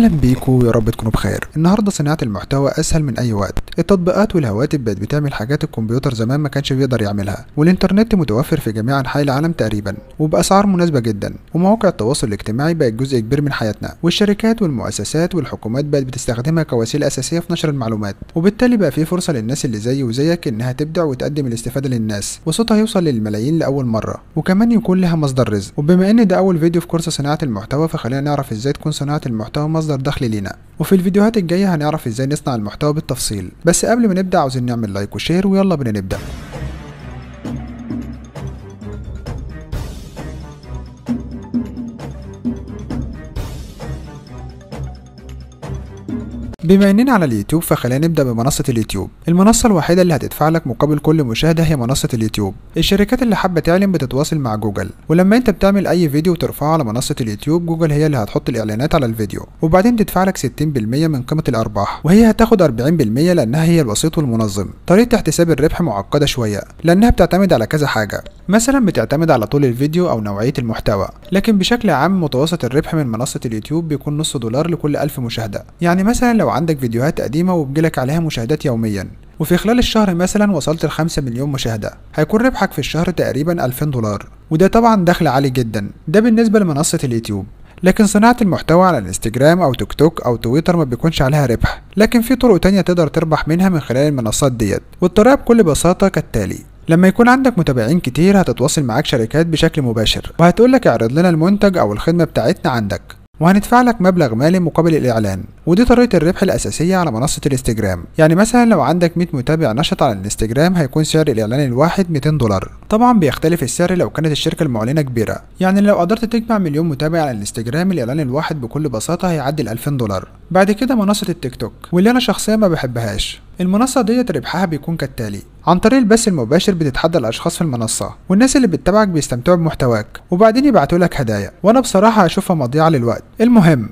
اهلا بيكم يا رب تكونوا بخير النهارده صناعه المحتوى اسهل من اي وقت التطبيقات والهواتف بقت بتعمل حاجات الكمبيوتر زمان ما كانش بيقدر يعملها والانترنت متوفر في جميع انحاء العالم تقريبا وباسعار مناسبه جدا ومواقع التواصل الاجتماعي بقت جزء كبير من حياتنا والشركات والمؤسسات والحكومات بقت بتستخدمها كوسيله اساسيه في نشر المعلومات وبالتالي بقى في فرصه للناس اللي زيي وزيك انها تبدع وتقدم الاستفاده للناس وصوتها يوصل للملايين لاول مره وكمان يكون لها مصدر رزق وبما ان ده اول فيديو في كورس صناعه المحتوى فخلينا نعرف ازاي تكون صناعه المحتوى مصدر مصدر دخل لينا وفي الفيديوهات الجاية هنعرف ازاي نصنع المحتوى بالتفصيل بس قبل ما نبدأ عاوزين نعمل لايك وشير ويلا بينا نبدأ بما اننا على اليوتيوب فخلينا نبدا بمنصه اليوتيوب المنصه الوحيده اللي هتدفع لك مقابل كل مشاهده هي منصه اليوتيوب الشركات اللي حابه تعلن بتتواصل مع جوجل ولما انت بتعمل اي فيديو وترفعه على منصه اليوتيوب جوجل هي اللي هتحط الاعلانات على الفيديو وبعدين تدفع لك 60% من قيمه الارباح وهي هتاخد 40% لانها هي الوسيط والمنظم طريقه احتساب الربح معقده شويه لانها بتعتمد على كذا حاجه مثلا بتعتمد على طول الفيديو او نوعيه المحتوى لكن بشكل عام متوسط الربح من منصه اليوتيوب بيكون نص دولار لكل 1000 مشاهده يعني مثلا لو عندك فيديوهات قديمة وبجيلك عليها مشاهدات يوميا وفي خلال الشهر مثلا وصلت ل 5 مليون مشاهدة هيكون ربحك في الشهر تقريبا 2000 دولار وده طبعا دخل عالي جدا ده بالنسبة لمنصة اليوتيوب لكن صناعة المحتوى على الانستجرام او تيك توك او تويتر ما بيكونش عليها ربح لكن في طرق تانية تقدر تربح منها من خلال المنصات ديت والطريقة بكل بساطة كالتالي لما يكون عندك متابعين كتير هتتواصل معاك شركات بشكل مباشر وهتقولك اعرض لنا المنتج او الخدمة بتاعتنا عندك وهندفع لك مبلغ مالي مقابل الإعلان ودي طريقة الربح الأساسية على منصة الانستجرام يعني مثلا لو عندك 100 متابع نشط على الانستجرام هيكون سعر الإعلان الواحد 200 دولار طبعا بيختلف السعر لو كانت الشركة المعلنة كبيرة يعني لو قدرت تجمع مليون متابع على الانستجرام الإعلان الواحد بكل بساطة هيعدي ال 2000 دولار بعد كده منصة التيك توك واللي أنا شخصيا ما بحبهاش المنصة ديت ربحها بيكون كالتالي عن طريق البث المباشر بتتحدى الاشخاص في المنصه والناس اللي بتتابعك بيستمتعوا بمحتواك وبعدين يبعتوا لك هدايا وانا بصراحه هشوفها مضيعه للوقت المهم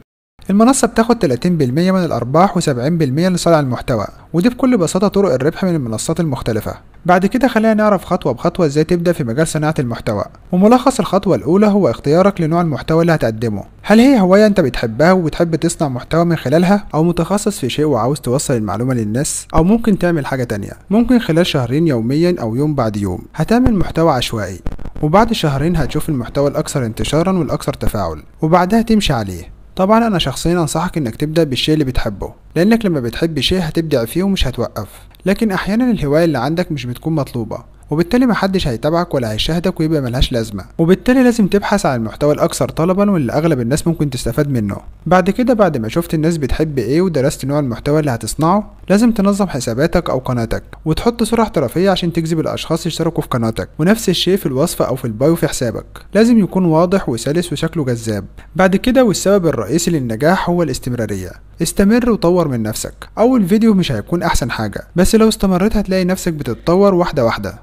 المنصة بتاخد 30% من الأرباح و70% لصانع المحتوى ودي بكل بساطة طرق الربح من المنصات المختلفة بعد كده خلينا نعرف خطوة بخطوة ازاي تبدأ في مجال صناعة المحتوى وملخص الخطوة الأولى هو اختيارك لنوع المحتوى اللي هتقدمه هل هي هواية انت بتحبها وبتحب تصنع محتوى من خلالها أو متخصص في شيء وعاوز توصل المعلومة للناس أو ممكن تعمل حاجة تانية ممكن خلال شهرين يوميا أو يوم بعد يوم هتعمل محتوى عشوائي وبعد شهرين هتشوف المحتوى الأكثر انتشارا والأكثر تفاعل وبعدها تمشي عليه طبعا انا شخصيا انصحك انك تبدا بالشيء اللي بتحبه لانك لما بتحب شيء هتبدع فيه ومش هتوقف لكن احيانا الهوايه اللي عندك مش بتكون مطلوبه وبالتالي محدش هيتابعك ولا هيشاهدك ويبقى ملهاش لازمه وبالتالي لازم تبحث عن المحتوى الاكثر طلبا واللي اغلب الناس ممكن تستفاد منه بعد كده بعد ما شفت الناس بتحب ايه ودرست نوع المحتوى اللي هتصنعه لازم تنظم حساباتك أو قناتك وتحط صورة احترافية عشان تجذب الأشخاص يشتركوا في قناتك ونفس الشيء في الوصف أو في البايو في حسابك لازم يكون واضح وسلس وشكله جذاب بعد كده والسبب الرئيسي للنجاح هو الاستمرارية استمر وطور من نفسك أول فيديو مش هيكون أحسن حاجة بس لو استمريت هتلاقي نفسك بتتطور واحدة واحدة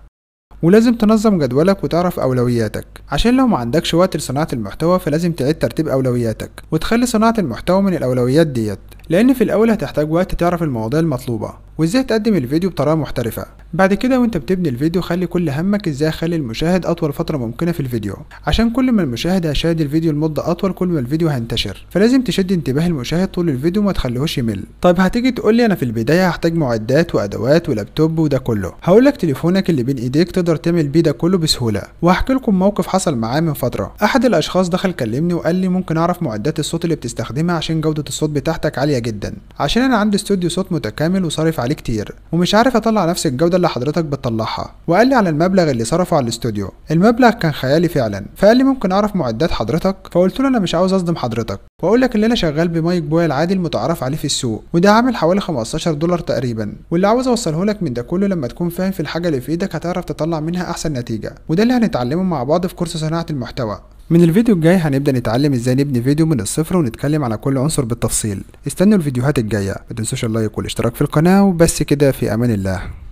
ولازم تنظم جدولك وتعرف أولوياتك عشان لو ما عندكش وقت لصناعة المحتوى فلازم تعيد ترتيب أولوياتك وتخلي صناعة المحتوى من الأولويات ديت لان في الاول هتحتاج وقت تعرف المواضيع المطلوبه وازاي تقدم الفيديو بطريقه محترفه بعد كده وانت بتبني الفيديو خلي كل همك ازاي اخلي المشاهد اطول فتره ممكنه في الفيديو عشان كل ما المشاهد هيشاهد الفيديو لمده اطول كل ما الفيديو هينتشر فلازم تشد انتباه المشاهد طول الفيديو ما تخليهوش يمل طيب هتيجي تقول لي انا في البدايه هحتاج معدات وادوات ولابتوب وده كله هقول لك تليفونك اللي بين ايديك تقدر تعمل بيه ده كله بسهوله وهحكي لكم موقف حصل معايا من فتره احد الاشخاص دخل كلمني وقال لي ممكن اعرف معدات الصوت اللي بتستخدمها عشان جوده الصوت بتاعتك عاليه عالية جدا عشان انا عندي استوديو صوت متكامل وصارف عليه كتير ومش عارف اطلع نفس الجودة اللي حضرتك بتطلعها وقال لي على المبلغ اللي صرفه على الاستوديو المبلغ كان خيالي فعلا فقال لي ممكن اعرف معدات حضرتك فقلت له انا مش عاوز اصدم حضرتك واقول لك اللي انا شغال بمايك بوي العادي المتعارف عليه في السوق وده عامل حوالي 15 دولار تقريبا واللي عاوز اوصله لك من ده كله لما تكون فاهم في الحاجة اللي في ايدك هتعرف تطلع منها احسن نتيجة وده اللي هنتعلمه مع بعض في كورس صناعة المحتوى من الفيديو الجاي هنبدأ نتعلم ازاي نبني فيديو من الصفر ونتكلم على كل عنصر بالتفصيل استنوا الفيديوهات الجاية متنسوش اللايك والاشتراك في القناة وبس كده في امان الله